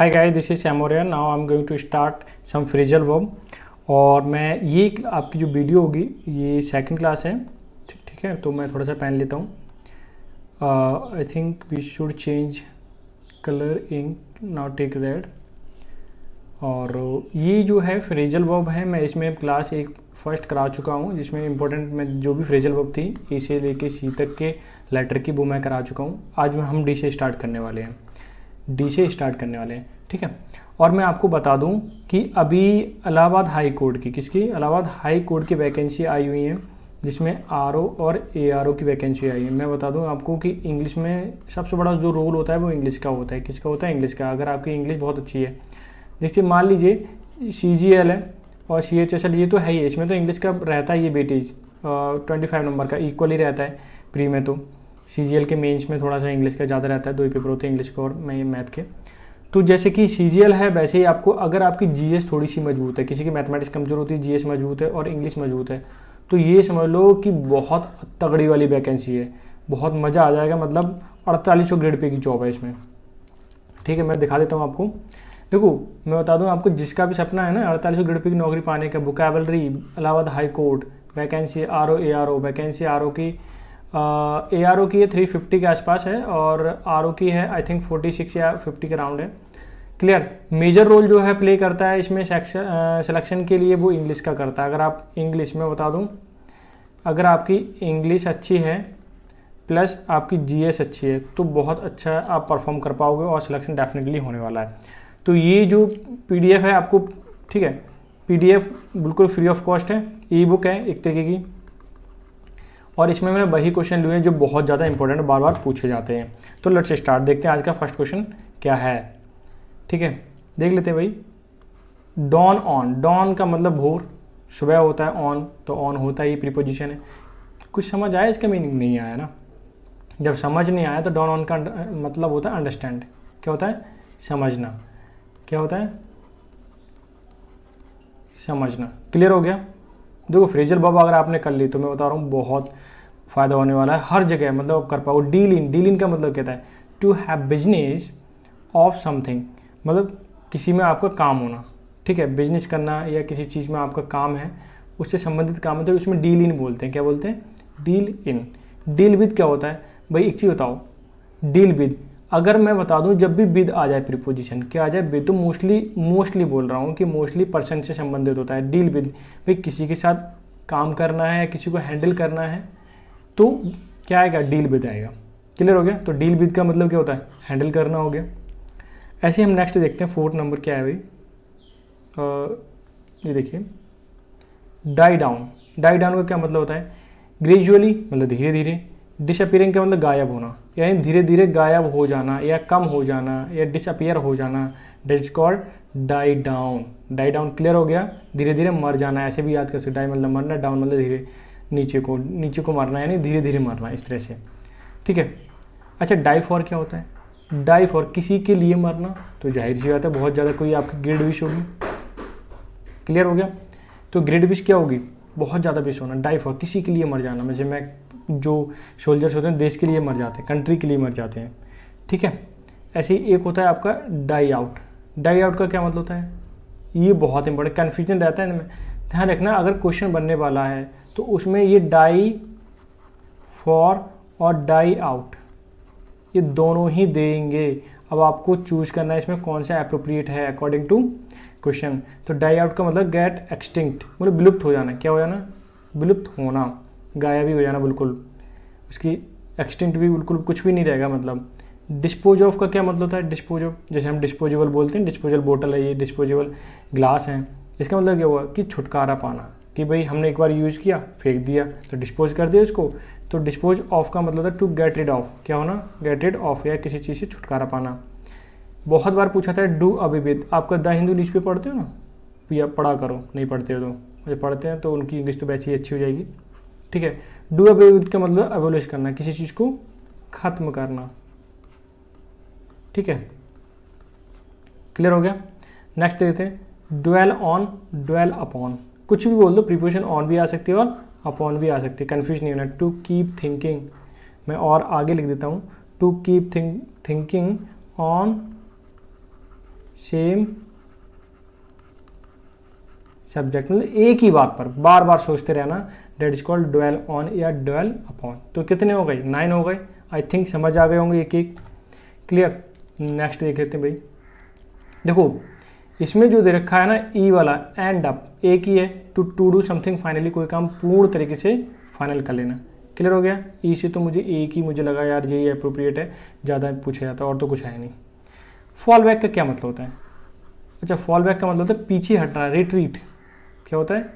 Hi this is is now I am going to start some phrasal verb. और मैं ये आपकी जो वीडियो होगी ये सेकंड क्लास है ठीक है तो मैं थोड़ा सा पहन लेता हूँ I think we should change colour ink now take red और ये जो है फ्रेजल वर्ब है मैं इसमें क्लास एक फर्स्ट करा चुका हूँ जिसमें इंपॉर्टेंट मैं जो भी फ्रेजल वर्ब थी ए से लेके सी तक के लेटर की वो मैं करा चुका हूँ आज में हम डी से स्टार्ट करने वाले हैं डी से स्टार्ट करने वाले हैं ठीक है और मैं आपको बता दूं कि अभी इलाहाबाद हाई कोर्ट की किसकी इलाहाबाद हाई कोर्ट की वैकेंसी आई हुई है जिसमें आर और ए की वैकेंसी आई है मैं बता दूं आपको कि इंग्लिश में सबसे बड़ा जो रोल होता है वो इंग्लिश का होता है किसका होता है इंग्लिश का अगर आपकी इंग्लिश बहुत अच्छी है देखिए मान लीजिए सी है और सी एच एस एल ये तो है ही इसमें तो इंग्लिश का रहता है ये बेटीज ट्वेंटी फाइव नंबर का इक्वली रहता है प्री में तो सी जी एल के मेन्स में थोड़ा सा इंग्लिश का ज़्यादा रहता है दो ही पेपर होते हैं इंग्लिश के और मैथ के तो जैसे कि सी जी एल है वैसे ही आपको अगर आपकी जी एस थोड़ी सी मजबूत है किसी की मैथमेटिक्स कमज़ोर होती है जी एस मजबूत है और इंग्लिश मजबूत है तो ये समझ लो कि बहुत तगड़ी वाली वैकेंसी है बहुत मज़ा आ जाएगा मतलब अड़तालीस ग्रेड पे की जॉब है इसमें ठीक है मैं दिखा देता हूँ आपको देखो मैं बता दूँ आपको जिसका भी सपना है ना अड़तालीस ग्रेड पे की नौकरी पाने का vocabulary Allahabad high court vacancy R O A R O vacancy R O की ए आर ओ की है थ्री फिफ्टी के आसपास है और आर ओ की है आई थिंक फोर्टी सिक्स या फिफ्टी के राउंड है क्लियर मेजर रोल जो है प्ले करता है इसमें सिलेक्शन uh, के लिए वो इंग्लिश का करता है अगर आप इंग्लिश में बता दूँ अगर आपकी इंग्लिश अच्छी है प्लस आपकी जीएस अच्छी है तो बहुत अच्छा आप परफॉर्म कर पाओगे और सिलेक्शन डेफिनेटली होने वाला है तो ये जो पीडीएफ है आपको ठीक है पीडीएफ बिल्कुल फ्री ऑफ कॉस्ट है ई बुक है एक तरीके की और इसमें मैंने वही क्वेश्चन लिए जो बहुत ज़्यादा इंपॉर्टेंट बार बार पूछे जाते हैं तो लेट्स स्टार्ट देखते हैं आज का फर्स्ट क्वेश्चन क्या है ठीक है देख लेते हैं भाई डॉन ऑन डॉन का मतलब भोर सुबह होता है ऑन तो ऑन होता ही प्रीपोजिशन है कुछ समझ आया इसका मीनिंग नहीं आया ना जब समझ नहीं आया तो डॉन ऑन का मतलब होता है अंडरस्टैंड क्या होता है समझना क्या होता है समझना क्लियर हो गया देखो फ्रेजर बाबा अगर आपने कर ली तो मैं बता रहा हूँ बहुत फ़ायदा होने वाला है हर जगह मतलब आप कर पाओ डील इन डील इन का मतलब कहता है to have business of something मतलब किसी में आपका काम होना ठीक है बिजनेस करना या किसी चीज़ में आपका काम है उससे संबंधित काम है तो उसमें डील इन बोलते हैं क्या बोलते हैं डील इन डील विद क्या होता है भाई एक चीज़ बताओ डील विद अगर मैं बता दूं जब भी विद आ जाए प्रीपोजिशन क्या आ जाए विद तो मोस्टली मोस्टली बोल रहा हूँ कि मोस्टली पर्सन से संबंधित होता है डील विद भाई किसी के साथ काम करना है किसी को हैंडल करना है तो क्या आएगा डील विद आएगा क्लियर हो गया तो डील विद का मतलब क्या होता है हैंडल करना हो गया ऐसे हम नेक्स्ट देखते हैं फोर्थ नंबर क्या है भाई ये देखिए डाई डाउन डाई डाउन का क्या मतलब होता है ग्रेजुअली मतलब धीरे धीरे डिसअपियरिंग का मतलब गायब होना यानी धीरे धीरे गायब हो जाना या कम हो जाना या डिसअपियर हो जाना that is called die down die down clear हो गया धीरे धीरे मर जाना ऐसे भी याद कर सकते डाई मतलब मरना डाउन मतलब धीरे नीचे को नीचे को मरना यानी धीरे धीरे मरना इस तरह से ठीक है अच्छा डाई फॉर क्या होता है डाई फॉर किसी के लिए मरना तो जाहिर सी बात है बहुत ज़्यादा कोई आपकी ग्रेड विश होगी क्लियर हो गया तो ग्रेड विश क्या होगी बहुत ज़्यादा विश होना डाई फॉर किसी के लिए मर जाना जैसे मैं जो सोल्जर्स होते हैं देश के लिए मर जाते हैं कंट्री के लिए मर जाते हैं ठीक है ऐसे ही एक होता है आपका डाई आउट डाई आउट का क्या मतलब होता है ये बहुत इंपॉर्टेंट कन्फ्यूजन रहता है इनमें ध्यान रखना अगर क्वेश्चन बनने वाला है तो उसमें ये डाई फॉर और डाई आउट ये दोनों ही देंगे अब आपको चूज करना है इसमें कौन सा अप्रोप्रिएट है अकॉर्डिंग टू क्वेश्चन तो डाई आउट का मतलब गेट एक्सटिंक्ट मतलब विलुप्त हो जाना क्या हो जाना विलुप्त होना गाया भी हो जाना बिल्कुल उसकी एक्सटेंट भी बिल्कुल कुछ भी नहीं रहेगा मतलब डिस्पोज ऑफ का क्या मतलब होता है डिस्पोज ऑफ जैसे हम डिस्पोजेबल बोलते हैं डिस्पोजल बोटल है ये डिस्पोजेबल ग्लास है इसका मतलब क्या हुआ कि छुटकारा पाना कि भाई हमने एक बार यूज़ किया फेंक दिया तो डिस्पोज कर दिया उसको तो डिस्पोज ऑफ का मतलब था टू गेट रिड ऑफ क्या होना गेट रिड ऑफ या किसी चीज़ से छुटकारा पाना बहुत बार पूछा था डू अभिवेद आपका द हिंदू न्यूज़ पे पढ़ते हो ना या पढ़ा करो नहीं पढ़ते हो तो मुझे पढ़ते हैं तो उनकी इंग्लिश तो वैसे ही अच्छी हो जाएगी ठीक है डू अवे विद का मतलब अवेलिश करना किसी चीज़ को ख़त्म करना ठीक है क्लियर हो गया नेक्स्ट देखते हैं डुएल ऑन डुएल अपॉन कुछ भी बोल दो प्रिपोजिशन ऑन भी आ सकती है और अपॉन भी आ सकती है कन्फ्यूज नहीं होना टू कीप थिंकिंग मैं और आगे लिख देता हूँ to keep think thinking on same subject मतलब एक ही बात पर बार बार सोचते रहना that is called dwell on या डोएल अपॉन तो कितने हो गए नाइन हो गए आई थिंक समझ आ गए होंगे एक एक क्लियर नेक्स्ट देख लेते हैं भाई देखो इसमें जो दे रखा है ना ई e वाला एंड अप एक ही है to to do something finally कोई काम पूर्ण तरीके से फाइनल कर लेना क्लियर हो गया ई e से तो मुझे एक ही मुझे लगा यार यही अप्रोप्रिएट है ज़्यादा पूछा जाता है और तो कुछ है नहीं फॉल बैक का क्या मतलब होता है अच्छा फॉल बैक का मतलब होता है पीछे हटना रिट्रीट क्या होता है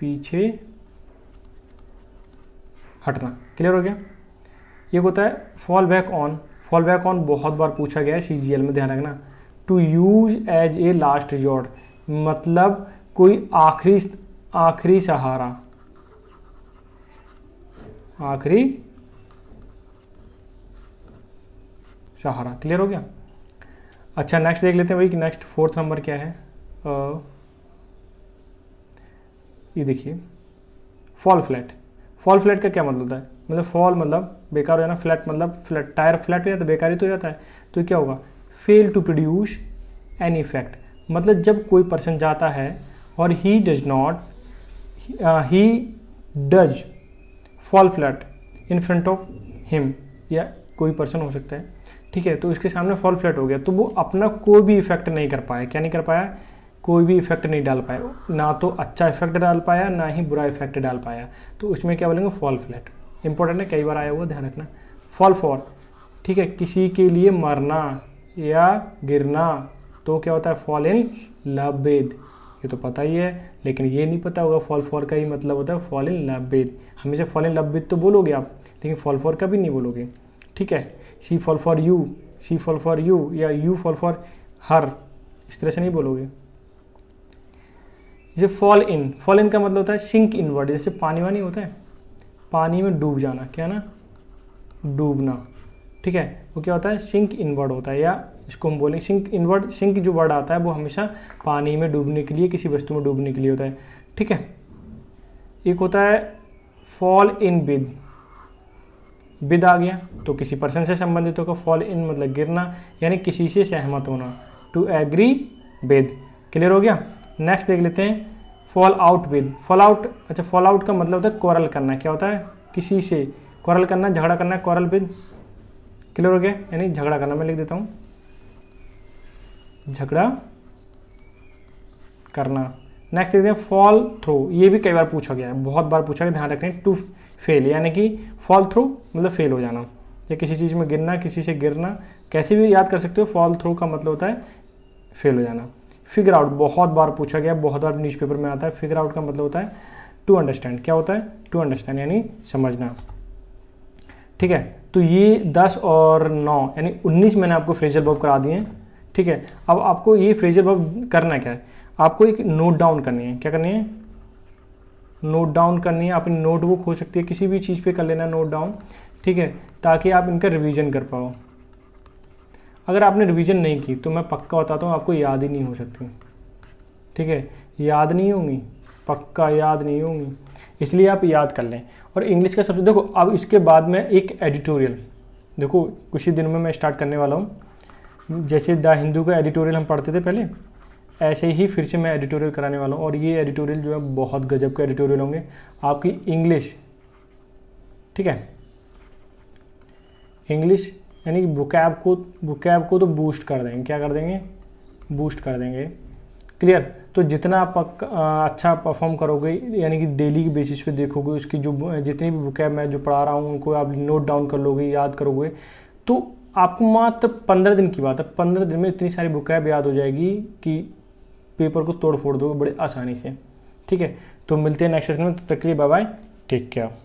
पीछे हटना क्लियर हो गया एक होता है fall back on fall back on बहुत बार पूछा गया है सी में ध्यान रखना to use as a last resort मतलब कोई आखिरी आखिरी सहारा आखिरी सहारा क्लियर हो गया अच्छा नेक्स्ट देख लेते हैं भाई कि नेक्स्ट फोर्थ नंबर क्या है आ, ये देखिए फॉल फ्लैट फॉल फ्लैट का क्या मतलब होता है मतलब फॉल मतलब बेकार हो जाना फ्लैट मतलब फ्लैट टायर फ्लैट हो जाता है बेकार ही तो हो जाता है तो क्या होगा fail to produce an effect मतलब जब कोई पर्सन जाता है और he does not he does fall flat in front of him या कोई पर्सन हो सकता है ठीक है तो इसके सामने फॉल फ्लैट हो गया तो वो अपना कोई भी इफेक्ट नहीं कर पाया क्या नहीं कर पाया कोई भी इफेक्ट नहीं डाल पाया ना तो अच्छा इफेक्ट डाल पाया ना ही बुरा इफेक्ट डाल पाया तो उसमें क्या बोलेंगे फॉल फ्लैट इंपॉर्टेंट है कई बार आया हुआ ध्यान रखना फॉल फॉर ठीक है किसी के लिए मरना या गिरना तो क्या होता है फॉल इन लव बेद ये तो पता ही है लेकिन ये नहीं पता होगा फॉल फॉर का ही मतलब होता है फॉल इन लव बेद हमेशा फॉल इन लव बेद तो बोलोगे आप लेकिन फॉल फॉर का भी नहीं बोलोगे ठीक है she fall for you she fall for you या यू फॉल फॉर हर इस तरह से नहीं बोलोगे जैसे फॉल इन फॉल इन का मतलब होता है सिंक इनवर्ड जैसे पानी वानी होता है पानी में डूब जाना क्या ना डूबना ठीक है वो क्या होता है सिंक इनवर्ड होता है या इसको हम बोलेंगे सिंक इनवर्ड सिंक जो वर्ड आता है वो हमेशा पानी में डूबने के लिए किसी वस्तु में डूबने के लिए होता है ठीक है एक होता है फॉल इन विद विद आ गया तो किसी पर्सन से संबंधित होगा फॉल इन मतलब गिरना यानी किसी से सहमत होना टू एग्री विद क्लियर हो गया नेक्स्ट देख लेते हैं fall out with fall out अच्छा फॉल आउट का मतलब होता है कॉरल करना क्या होता है किसी से कॉरल करना झगड़ा करना कॉरल बिल क्लियर हो गया यानी झगड़ा करना मैं लिख देता हूँ झगड़ा करना नेक्स्ट देखते हैं फॉल थ्रू ये भी कई बार पूछा गया है बहुत बार पूछा गया ध्यान रखें टू फेल यानी कि फॉल थ्रू मतलब फेल हो जाना या किसी चीज़ में गिरना किसी से गिरना कैसे भी याद कर सकते हो फॉल थ्रू का मतलब होता है फेल हो जाना फिगर आउट बहुत बार पूछा गया बहुत बार न्यूज़पेपर में आता है फिगर आउट का मतलब होता है टू अंडरस्टैंड क्या होता है टू अंडरस्टैंड यानी समझना ठीक है तो ये दस और नौ यानी उन्नीस मैंने आपको फ्रेजर बॉब करा दिए हैं ठीक है अब आपको ये फ्रेजर बॉब करना क्या है आपको एक नोट डाउन करनी है क्या करनी है नोट डाउन करनी है अपनी नोटबुक हो सकती है किसी भी चीज़ पे कर लेना नोट डाउन ठीक है ताकि आप इनका रिवीजन कर पाओ अगर आपने रिवीजन नहीं की तो मैं पक्का बताता हूँ आपको याद ही नहीं हो सकती ठीक है याद नहीं होंगी पक्का याद नहीं होंगी इसलिए आप याद कर लें और इंग्लिश का सबसे देखो अब इसके बाद में एक एडिटोरियल देखो कुछ ही दिनों में मैं स्टार्ट करने वाला हूँ जैसे द हिंदू का एडिटोरियल हम पढ़ते थे पहले ऐसे ही फिर से मैं एडिटोरियल कराने वाला हूँ और ये एडिटोरियल जो है बहुत गजब के एडिटोरियल होंगे आपकी इंग्लिश ठीक है इंग्लिश यानी कि बुकैब को बुकैब को तो बूस्ट कर देंगे क्या कर देंगे बूस्ट कर देंगे क्लियर तो जितना आप अच्छा परफॉर्म करोगे यानी कि डेली के बेसिस पे देखोगे उसकी जो जितनी भी बुकैब मैं जो पढ़ा रहा हूँ उनको आप नोट डाउन कर लोगे याद करोगे तो आपको मात्र पंद्रह दिन की बात है पंद्रह दिन में इतनी सारी बुकैब याद हो जाएगी कि पेपर को तोड़ फोड़ दोगे बड़े आसानी से ठीक है तो मिलते हैं नेक्स्ट सेशन में तब तक के लिए बाय बाय टेक केयर